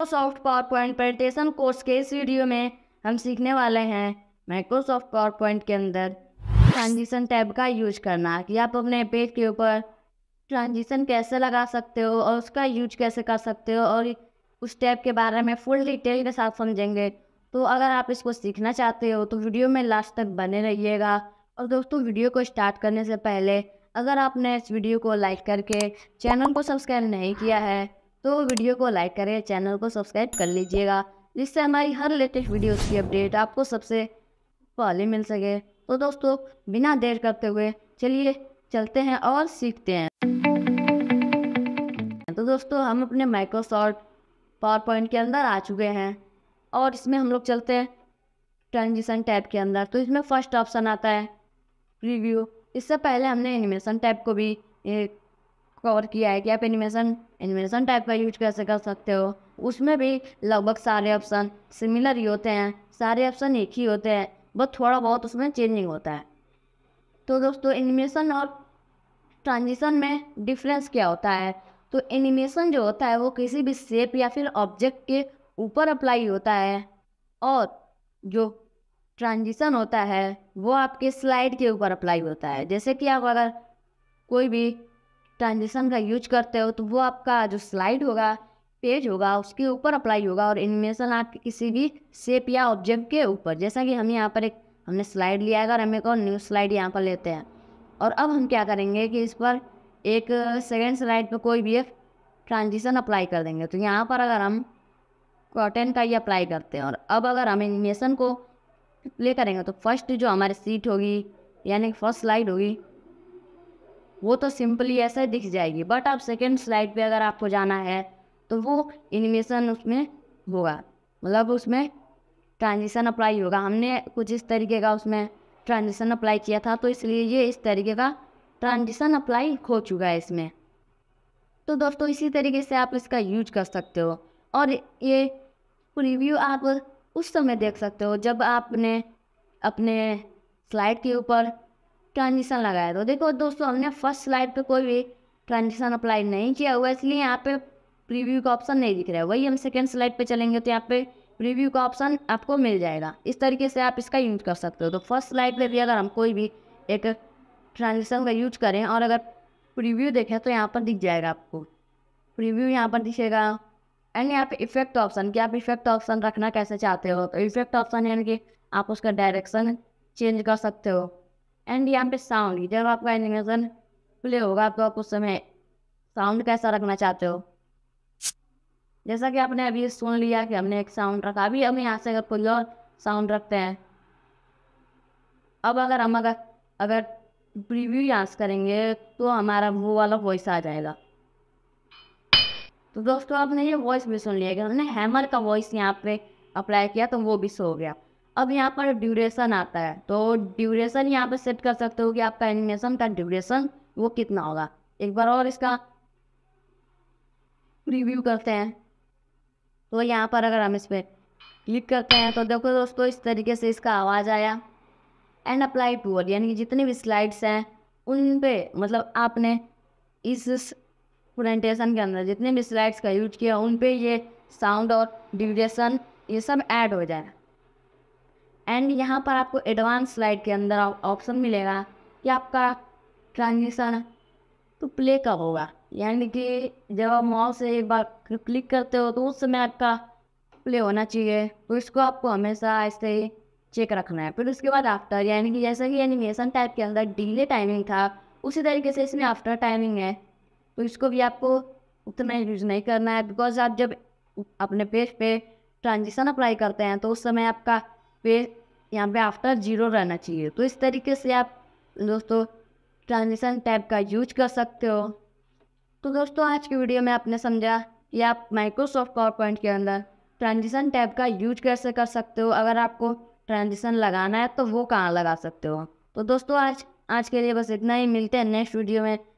Microsoft PowerPoint presentation course के इस video में हम सीखने वाले हैं माइक्रोसॉफ्ट पावर पॉइंट के अंदर ट्रांजिशन टैब का यूज करना कि आप अपने पेज के ऊपर ट्रांजिशन कैसे लगा सकते हो और उसका यूज कैसे कर सकते हो और उस टैब के बारे में फुल डिटेल के साथ समझेंगे तो अगर आप इसको सीखना चाहते हो तो वीडियो में लास्ट तक बने रहिएगा और दोस्तों वीडियो को स्टार्ट करने से पहले अगर आपने इस वीडियो को लाइक करके चैनल को सब्सक्राइब नहीं किया है तो वीडियो को लाइक करें चैनल को सब्सक्राइब कर लीजिएगा जिससे हमारी हर लेटेस्ट वीडियोस की अपडेट आपको सबसे पहले मिल सके तो दोस्तों बिना देर करते हुए चलिए चलते हैं और सीखते हैं तो दोस्तों हम अपने माइक्रोसॉफ्ट पावर पॉइंट के अंदर आ चुके हैं और इसमें हम लोग चलते हैं ट्रांजिशन टैब के अंदर तो इसमें फर्स्ट ऑप्शन आता है प्रीव्यू इससे पहले हमने एनिमेशन टैब को भी एक कवर किया है कि आप एनिमेशन एनिमेशन टाइप का यूज कैसे कर सकते हो उसमें भी लगभग सारे ऑप्शन सिमिलर ही होते हैं सारे ऑप्शन एक ही होते हैं बस थोड़ा बहुत उसमें चेंजिंग होता है तो दोस्तों एनिमेशन और ट्रांजिशन में डिफरेंस क्या होता है तो एनिमेशन जो होता है वो किसी भी शेप या फिर ऑब्जेक्ट के ऊपर अप्लाई होता है और जो ट्रांजिशन होता है वो आपके स्लाइड के ऊपर अप्लाई होता है जैसे कि आप अगर कोई भी ट्रांजिशन का यूज करते हो तो वो आपका जो स्लाइड होगा पेज होगा उसके ऊपर अप्लाई होगा और एनिमेशन आपके किसी भी शेप या ऑब्जेक्ट के ऊपर जैसा कि हम यहाँ पर एक हमने स्लाइड लिया है और हम एक और न्यू स्लाइड यहाँ पर लेते हैं और अब हम क्या करेंगे कि इस पर एक सेकेंड स्लाइड पर कोई भी एक ट्रांजिशन अप्लाई कर देंगे तो यहाँ पर अगर हम कॉटन का ही अप्लाई करते हैं और अब अगर हम एनिमेशन को प्ले करेंगे तो फर्स्ट जो हमारी सीट होगी यानी फर्स्ट स्लाइड होगी वो तो सिंपली ऐसे दिख जाएगी बट आप सेकेंड स्लाइड पे अगर आपको जाना है तो वो एनिमेशन उसमें होगा मतलब उसमें ट्रांजिशन अप्लाई होगा हमने कुछ इस तरीके का उसमें ट्रांजिशन अप्लाई किया था तो इसलिए ये इस तरीके का ट्रांजिशन अप्लाई हो चुका है इसमें तो दोस्तों इसी तरीके से आप इसका यूज कर सकते हो और ये प्रीव्यू आप उस समय देख सकते हो जब आपने अपने स्लाइड के ऊपर ट्रांजिशन लगाया तो देखो दोस्तों हमने फर्स्ट स्लाइड पे कोई भी ट्रांजिशन अप्लाई नहीं किया हुआ इसलिए यहाँ पे प्रीव्यू का ऑप्शन नहीं दिख रहा है वही हम सेकेंड स्लाइड पे चलेंगे तो यहाँ पे प्रीव्यू का ऑप्शन आपको मिल जाएगा इस तरीके से आप इसका यूज कर सकते हो तो फर्स्ट स्लाइड पर भी अगर हम कोई भी एक ट्रांजिशन का यूज करें और अगर प्रीव्यू देखें तो यहाँ पर दिख जाएगा आपको प्रीव्यू यहाँ पर दिखेगा एंड यहाँ पे इफेक्ट ऑप्शन कि आप इफेक्ट ऑप्शन रखना कैसे चाहते हो तो इफेक्ट ऑप्शन यानी कि आप उसका डायरेक्शन चेंज कर सकते हो एंड यहाँ पे साउंड जब आपका एनिमेशन प्ले होगा तो आप उस समय साउंड कैसा रखना चाहते हो जैसा कि आपने अभी सुन लिया कि हमने एक साउंड रखा अभी हम यहाँ से अगर कोई और साउंड रखते हैं अब अगर हम अगर अगर प्रीव्यू यहाँ से करेंगे तो हमारा वो वाला वॉइस आ जाएगा तो दोस्तों आपने ये वॉइस भी सुन लिया कि हमने हैमर का वॉइस यहाँ पे अप्लाई किया तो वो भी सो गया अब यहाँ पर ड्यूरेशन आता है तो ड्यूरेशन यहाँ पर सेट कर सकते हो कि आपका एनिमेशन का ड्यूरेशन वो कितना होगा एक बार और इसका रिव्यू करते हैं तो यहाँ पर अगर हम इस पर क्लिक करते हैं तो देखो दोस्तों इस तरीके से इसका आवाज़ आया एंड अप्लाई टूअल यानी कि जितने भी स्लाइड्स हैं उन पे मतलब आपने इस प्रेजेंटेशन के अंदर जितने भी स्लाइड्स का यूज किया उन पे ये साउंड और ड्यूरेशन ये सब ऐड हो जाए एंड यहाँ पर आपको एडवांस स्लाइड के अंदर ऑप्शन मिलेगा कि आपका ट्रांजेक्शन तो प्ले कब होगा यानी कि जब आप मॉल से एक बार क्लिक करते हो तो उस समय आपका प्ले होना चाहिए तो इसको आपको हमेशा ऐसे ही चेक रखना है फिर उसके बाद आफ्टर यानी कि जैसा कि एनिमेशन टाइप के अंदर डिले टाइमिंग था उसी तरीके से इसमें आफ्टर टाइमिंग है तो इसको भी आपको उतना यूज नहीं करना है बिकॉज आप जब अपने पेज पे ट्रांजिशन अप्लाई करते हैं तो उस समय आपका फिर यहाँ पे आफ्टर ज़ीरो रहना चाहिए तो इस तरीके से आप दोस्तों ट्रांजिशन टैब का यूज कर सकते हो तो दोस्तों आज की वीडियो में आपने समझा कि आप माइक्रोसॉफ्ट पावर पॉइंट के अंदर ट्रांजिशन टैब का यूज कैसे कर सकते हो अगर आपको ट्रांजिशन लगाना है तो वो कहाँ लगा सकते हो तो दोस्तों आज आज के लिए बस इतना ही मिलते हैं नेक्स्ट वीडियो में